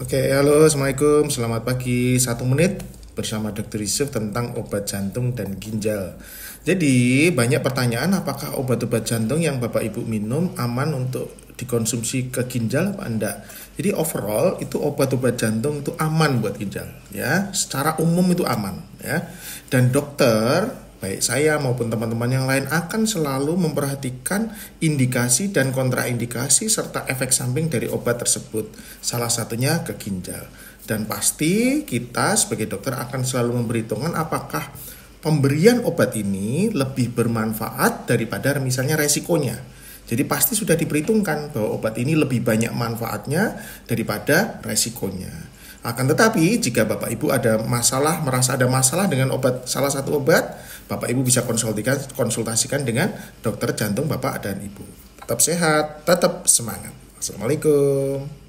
Oke, halo, assalamualaikum, selamat pagi. Satu menit bersama Dr. Yusuf tentang obat jantung dan ginjal. Jadi banyak pertanyaan apakah obat-obat jantung yang Bapak Ibu minum aman untuk dikonsumsi ke ginjal apa enggak. Jadi overall itu obat-obat jantung itu aman buat ginjal ya. Secara umum itu aman ya. Dan dokter baik saya maupun teman-teman yang lain akan selalu memperhatikan indikasi dan kontraindikasi serta efek samping dari obat tersebut. Salah satunya ke ginjal. Dan pasti kita sebagai dokter akan selalu memperhitungkan apakah pemberian obat ini lebih bermanfaat daripada misalnya resikonya. Jadi pasti sudah diperhitungkan bahwa obat ini lebih banyak manfaatnya daripada resikonya. Akan tetapi jika Bapak Ibu ada masalah, merasa ada masalah dengan obat salah satu obat, Bapak Ibu bisa konsultasikan konsultasikan dengan dokter jantung Bapak dan Ibu. Tetap sehat, tetap semangat. Assalamualaikum.